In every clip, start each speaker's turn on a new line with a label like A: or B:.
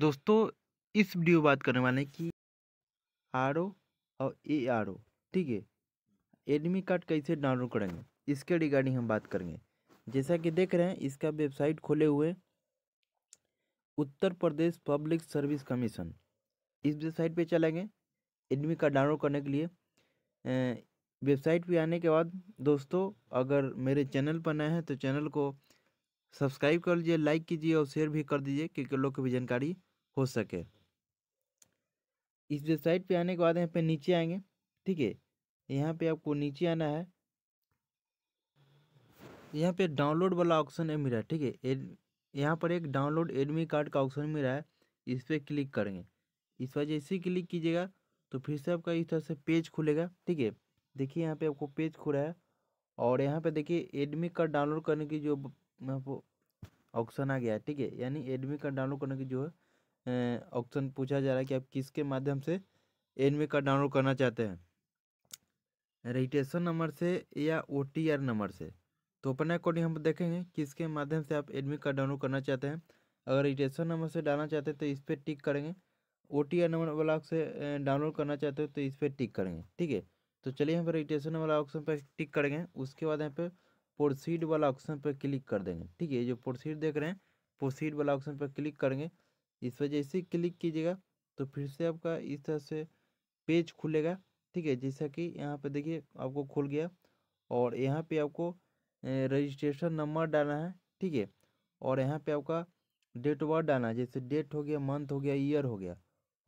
A: दोस्तों इस वीडियो बात करने वाले हैं कि आर ओ और ए आर ओ ठीक है एडमी कार्ड कैसे डाउनलोड करेंगे इसके रिगार्डिंग हम बात करेंगे जैसा कि देख रहे हैं इसका वेबसाइट खोले हुए Uttar Pradesh public service commission इस वेबसाइट पे चलेंगे एडमी कार्ड डाउनलोड करने के लिए वेबसाइट पे आने के बाद दोस्तों अगर मेरे चैनल पर नए हैं तो चैनल को सब्सक्राइब कर लीजिए लाइक कीजिए और शेयर भी कर दीजिए क्योंकि लोग को भी जानकारी हो सके इस वेबसाइट पे आने के बाद यहाँ पे नीचे आएंगे ठीक है यहाँ पे आपको नीचे आना है यहाँ पे डाउनलोड वाला ऑप्शन है मेरा ठीक है यहाँ पर एक डाउनलोड एडमी कार्ड का ऑप्शन मिला है इस पर क्लिक करेंगे इस वजह से क्लिक कीजिएगा तो फिर से आपका इस तरह से पेज खुलेगा ठीक है देखिए यहाँ पे आपको पेज खुला है और यहाँ पे देखिए एडमी कार्ड डाउनलोड करने की जो आपको ऑप्शन आ गया है ठीक है यानी एडमी कार्ड डाउनलोड करने की जो है ऑप्शन पूछा जा रहा है कि आप किसके माध्यम से एडमी कार्ड डाउनलोड करना चाहते हैं रजिस्ट्रेशन नंबर से या ओ नंबर से तो अपने अकॉर्डिंग हम देखेंगे किसके माध्यम से आप एडमिट कार्ड डाउनलोड करना चाहते हैं अगर रजिस्ट्रेशन नंबर से डालना चाहते हैं तो इस पर टिक करेंगे ओ टी आर नंबर वाला से डाउनलोड करना चाहते हो तो इस पर टिक करेंगे ठीक है तो चलिए यहाँ पर रजिस्ट्रेशन वाला ऑप्शन पर टिक करेंगे उसके बाद यहाँ पर प्रोसीड वाला ऑप्शन पर क्लिक कर देंगे ठीक है जो प्रोसीड देख रहे हैं प्रोसीड वाला ऑप्शन पर क्लिक करेंगे इस पर जैसे क्लिक कीजिएगा तो फिर से आपका इस तरह से पेज खुलेगा ठीक है जैसा कि यहाँ पे देखिए आपको खुल गया और यहाँ पे आपको रजिस्ट्रेशन नंबर डालना है ठीक है और यहाँ पे आपका डेट ऑफ बर्थ डालना है जैसे डेट हो गया मंथ हो गया ईयर हो गया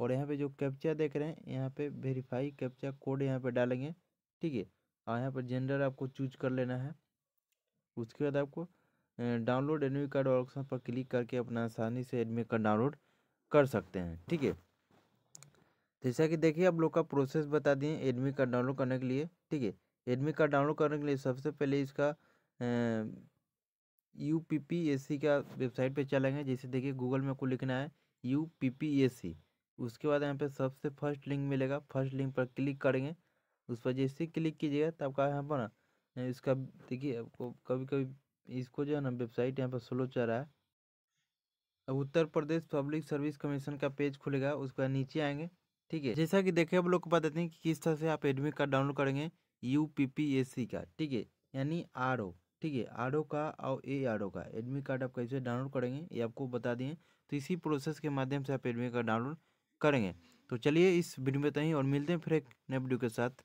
A: और यहाँ पे जो कैप्चा देख रहे हैं यहाँ पे वेरीफाई कैप्चा कोड यहाँ पे डालेंगे ठीक है और यहाँ पर जेंडर आपको चूज कर लेना है उसके बाद आपको डाउनलोड एडमिट कार्ड ऑप्शन पर क्लिक करके अपना आसानी से एडमिट कार्ड डाउनलोड कर सकते हैं ठीक है जैसा कि देखिए आप लोग का प्रोसेस बता दिए एडमिट कार्ड डाउनलोड करने के लिए ठीक है एडमिट कार्ड डाउनलोड करने के लिए सबसे पहले इसका U P P S C का वेबसाइट पे चलेंगे जैसे देखिए गूगल में आपको लिखना है U P P S C उसके बाद यहाँ पे सबसे फर्स्ट लिंक मिलेगा फर्स्ट लिंक पर क्लिक करेंगे उस पर जैसे क्लिक कीजिएगा तो आपका यहाँ पर ना इसका देखिए आपको कभी कभी इसको जो है ना वेबसाइट यहाँ पर स्लो चल रहा है अब Uttar Pradesh public service commission का पेज खुलेगा उसके बाद नीचे आएंगे ठीक है जैसा कि देखें आप लोग को बता देते हैं कि किस तरह से आप एडमिट कार्ड डाउनलोड करेंगे U P P S C का ठीक है यानी आर ओ ठीक है आर ओ का और ए आर ओ का एडमिट कार्ड आप कैसे डाउनलोड करेंगे ये आपको बता दिए तो इसी प्रोसेस के माध्यम से आप एडमिट कार्ड डाउनलोड करेंगे तो चलिए इस वीडियो में बताइए और मिलते हैं फिर एक नए वीडियो के साथ